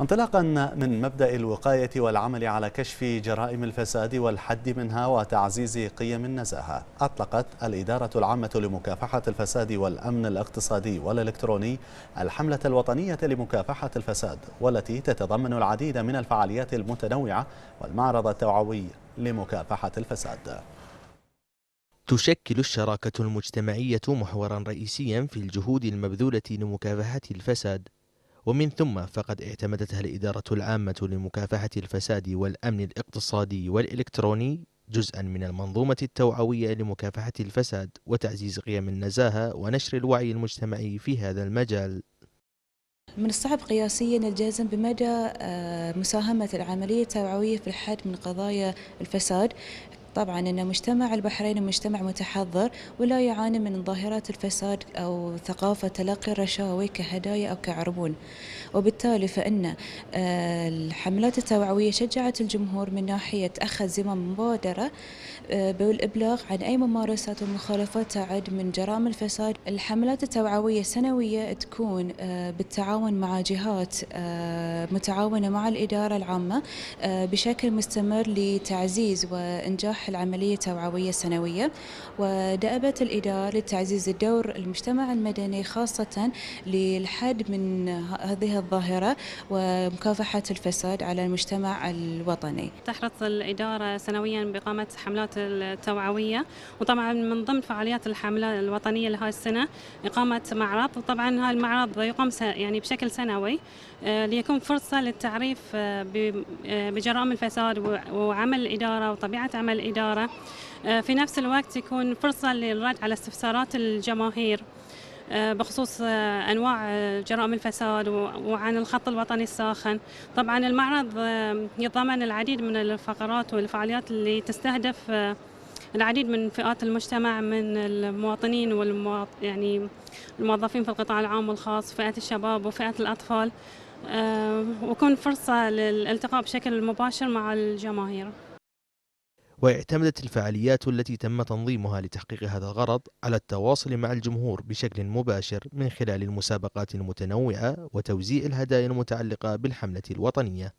انطلاقا من مبدأ الوقاية والعمل على كشف جرائم الفساد والحد منها وتعزيز قيم النزاهة أطلقت الإدارة العامة لمكافحة الفساد والأمن الاقتصادي والإلكتروني الحملة الوطنية لمكافحة الفساد والتي تتضمن العديد من الفعاليات المتنوعة والمعرض التوعوي لمكافحة الفساد تشكل الشراكة المجتمعية محورا رئيسيا في الجهود المبذولة لمكافحة الفساد ومن ثم فقد اعتمدتها الإدارة العامة لمكافحة الفساد والأمن الاقتصادي والإلكتروني جزءا من المنظومة التوعوية لمكافحة الفساد وتعزيز قيم النزاهة ونشر الوعي المجتمعي في هذا المجال من الصعب قياسيا الجزم بمدى آه، مساهمة العملية التوعوية في الحد من قضايا الفساد طبعا أن مجتمع البحرين مجتمع متحضر ولا يعاني من ظاهرات الفساد أو ثقافة تلقي الرشاوي كهدايا أو كعربون وبالتالي فإن آه، الحملات التوعوية شجعت الجمهور من ناحية أخذ زمام مبادرة آه، بالإبلاغ عن أي ممارسات ومخالفات تعد من جرائم الفساد الحملات التوعوية السنوية تكون آه، بالتعاون مع جهات آه، متعاونة مع الإدارة العامة بشكل مستمر لتعزيز وإنجاح العملية التوعوية السنوية ودأبة الإدارة لتعزيز الدور المجتمع المدني خاصة للحد من هذه الظاهرة ومكافحة الفساد على المجتمع الوطني تحرص الإدارة سنويا بإقامة حملات التوعوية وطبعا من ضمن فعاليات الحملة الوطنية لهذه السنة إقامة معرض وطبعا هذا المعرض يقام يعني بشكل سنوي آه، ليكون فرصة للتعريف آه، آه، بجرائم الفساد وعمل الإدارة وطبيعة عمل الإدارة في نفس الوقت يكون فرصة للرد على استفسارات الجماهير آه، بخصوص آه، أنواع آه، جرائم الفساد وعن الخط الوطني الساخن طبعا المعرض يتضمن العديد من الفقرات والفعاليات اللي تستهدف العديد من فئات المجتمع من المواطنين والمواط... يعني الموظفين في القطاع العام والخاص فئة الشباب وفئة الأطفال ويكون فرصة للالتقاء بشكل مباشر مع الجماهير واعتمدت الفعاليات التي تم تنظيمها لتحقيق هذا الغرض على التواصل مع الجمهور بشكل مباشر من خلال المسابقات المتنوعة وتوزيع الهدايا المتعلقة بالحملة الوطنية